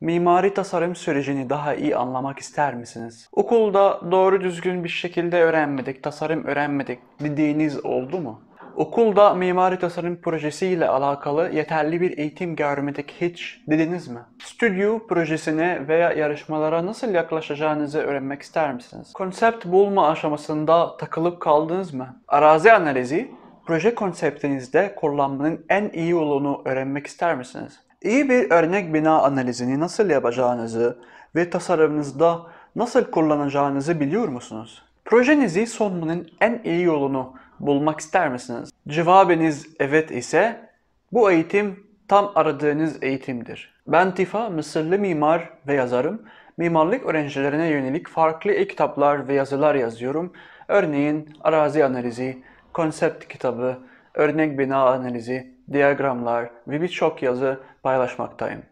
Mimari tasarım sürecini daha iyi anlamak ister misiniz? Okulda doğru düzgün bir şekilde öğrenmedik, tasarım öğrenmedik dediğiniz oldu mu? Okulda mimari tasarım projesiyle alakalı yeterli bir eğitim görmedik hiç dediniz mi? Stüdyo projesine veya yarışmalara nasıl yaklaşacağınızı öğrenmek ister misiniz? Konsept bulma aşamasında takılıp kaldınız mı? Arazi analizi, proje konseptinizde kullanmanın en iyi yolunu öğrenmek ister misiniz? İyi bir örnek bina analizini nasıl yapacağınızı ve tasarımınızda nasıl kullanacağınızı biliyor musunuz? Projenizi sonunun en iyi yolunu bulmak ister misiniz? Cevabınız evet ise bu eğitim tam aradığınız eğitimdir. Ben Tifa, Mısırlı mimar ve yazarım. Mimarlık öğrencilerine yönelik farklı e-kitaplar ve yazılar yazıyorum. Örneğin arazi analizi, konsept kitabı, örnek bina analizi, diyagramlar ve birçok yazı paylaşmaktayım.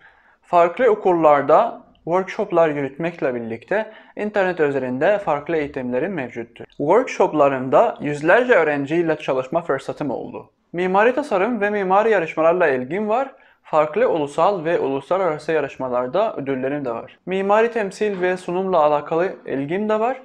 Farklı okullarda workshoplar yürütmekle birlikte internet üzerinde farklı eğitimlerim mevcuttur. Workshoplarımda yüzlerce öğrenciyle çalışma fırsatım oldu. Mimari tasarım ve mimari yarışmalarla ilgim var. Farklı ulusal ve uluslararası yarışmalarda ödüllerim de var. Mimari temsil ve sunumla alakalı ilgim de var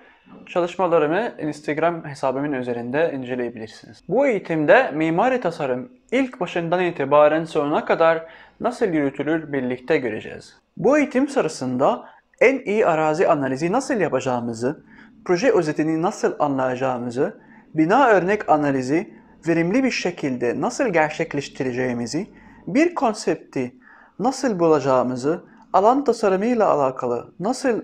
çalışmalarımı Instagram hesabımın üzerinde inceleyebilirsiniz. Bu eğitimde mimari tasarım ilk başından itibaren sonuna kadar nasıl yürütülür birlikte göreceğiz. Bu eğitim sırasında en iyi arazi analizi nasıl yapacağımızı, proje özetini nasıl anlayacağımızı, bina örnek analizi verimli bir şekilde nasıl gerçekleştireceğimizi, bir konsepti nasıl bulacağımızı, alan tasarımıyla alakalı nasıl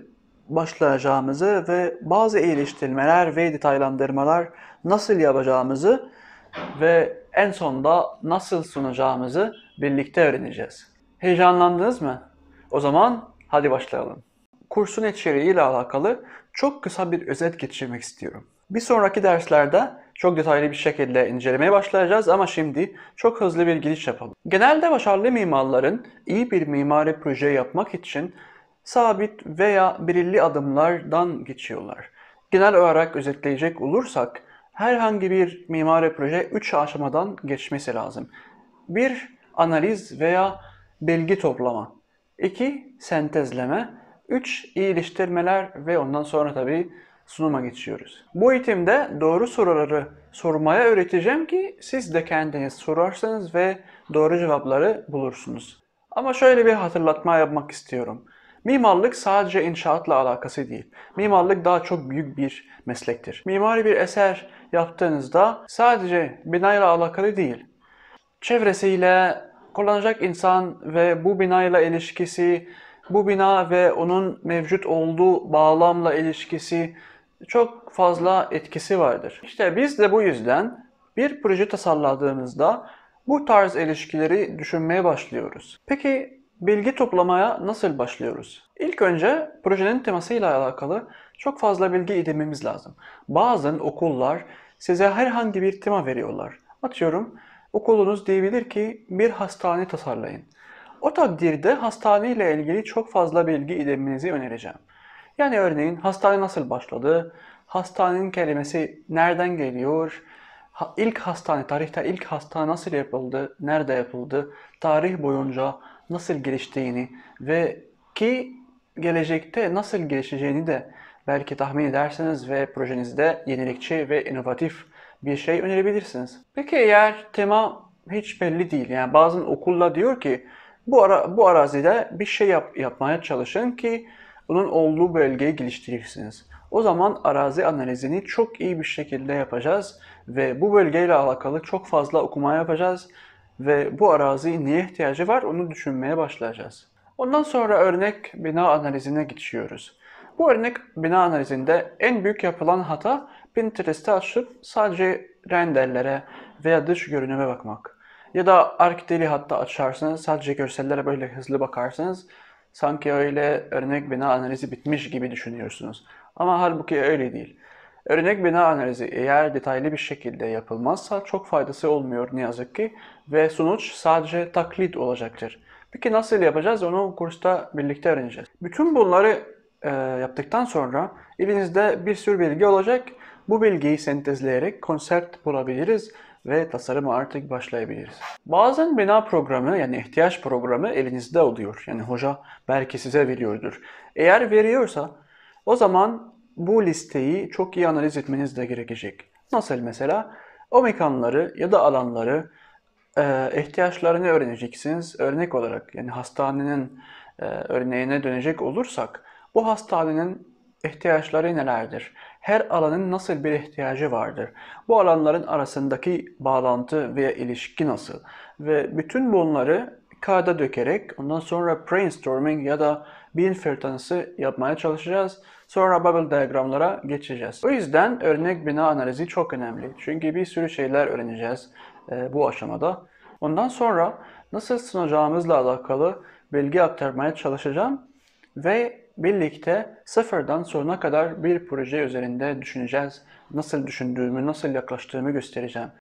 başlayacağımızı ve bazı iyileştirmeler ve detaylandırmalar nasıl yapacağımızı ve en sonda nasıl sunacağımızı birlikte öğreneceğiz. Heyecanlandınız mı? O zaman hadi başlayalım. Kursun içeriği ile alakalı çok kısa bir özet geçirmek istiyorum. Bir sonraki derslerde çok detaylı bir şekilde incelemeye başlayacağız ama şimdi çok hızlı bir giriş yapalım. Genelde başarılı mimarların iyi bir mimari proje yapmak için sabit veya belirli adımlardan geçiyorlar. Genel olarak özetleyecek olursak herhangi bir mimari proje 3 aşamadan geçmesi lazım. 1. Analiz veya bilgi toplama. 2. Sentezleme. 3. iyileştirmeler ve ondan sonra tabii sunuma geçiyoruz. Bu eğitimde doğru soruları sormaya öğreteceğim ki siz de kendiniz sorarsınız ve doğru cevapları bulursunuz. Ama şöyle bir hatırlatma yapmak istiyorum. Mimarlık sadece inşaatla alakası değil. Mimarlık daha çok büyük bir meslektir. Mimari bir eser yaptığınızda sadece binayla alakalı değil. Çevresiyle kullanacak insan ve bu binayla ilişkisi, bu bina ve onun mevcut olduğu bağlamla ilişkisi çok fazla etkisi vardır. İşte biz de bu yüzden bir proje tasarladığımızda bu tarz ilişkileri düşünmeye başlıyoruz. Peki Bilgi toplamaya nasıl başlıyoruz? İlk önce projenin temasıyla alakalı çok fazla bilgi edinmemiz lazım. Bazen okullar size herhangi bir tema veriyorlar. Atıyorum okulunuz diyebilir ki bir hastane tasarlayın. O takdirde hastane ile ilgili çok fazla bilgi edinmenizi önereceğim. Yani örneğin hastane nasıl başladı, hastanenin kelimesi nereden geliyor, ilk hastane, tarihte ilk hastane nasıl yapıldı, nerede yapıldı, tarih boyunca nasıl geliştiğini ve ki gelecekte nasıl gelişeceğini de belki tahmin edersiniz ve projenizde yenilikçi ve inovatif bir şey önerebilirsiniz. Peki eğer tema hiç belli değil yani bazen okulla diyor ki bu ara bu arazide bir şey yap, yapmaya çalışın ki bunun olduğu bölgeyi geliştirirsiniz o zaman arazi analizini çok iyi bir şekilde yapacağız ve bu bölgeyle alakalı çok fazla okuma yapacağız ve bu arazi niye ihtiyacı var onu düşünmeye başlayacağız. Ondan sonra örnek bina analizine geçiyoruz. Bu örnek bina analizinde en büyük yapılan hata Pinterest'i açıp sadece renderlere veya dış görünüme bakmak. Ya da ArcDeli hatta açarsanız sadece görsellere böyle hızlı bakarsanız sanki öyle örnek bina analizi bitmiş gibi düşünüyorsunuz. Ama halbuki öyle değil. Örnek bina analizi eğer detaylı bir şekilde yapılmazsa çok faydası olmuyor ne yazık ki ve sonuç sadece taklit olacaktır. Peki nasıl yapacağız onu kursta birlikte öğreneceğiz. Bütün bunları e, yaptıktan sonra elinizde bir sürü bilgi olacak. Bu bilgiyi sentezleyerek konsept bulabiliriz ve tasarıma artık başlayabiliriz. Bazen bina programı yani ihtiyaç programı elinizde oluyor. Yani hoca belki size veriyordur. Eğer veriyorsa o zaman bu listeyi çok iyi analiz etmeniz de gerekecek. Nasıl mesela? O mekanları ya da alanları e, ihtiyaçlarını öğreneceksiniz. Örnek olarak yani hastanenin e, örneğine dönecek olursak bu hastanenin ihtiyaçları nelerdir? Her alanın nasıl bir ihtiyacı vardır? Bu alanların arasındaki bağlantı veya ilişki nasıl? Ve bütün bunları kağıda dökerek ondan sonra brainstorming ya da bir filtresi yapmaya çalışacağız. Sonra bubble diagramlara geçeceğiz. O yüzden örnek bina analizi çok önemli. Çünkü bir sürü şeyler öğreneceğiz e, bu aşamada. Ondan sonra nasıl sunacağımızla alakalı bilgi aktarmaya çalışacağım ve birlikte sıfırdan sonuna kadar bir proje üzerinde düşüneceğiz. Nasıl düşündüğümü, nasıl yaklaştığımı göstereceğim.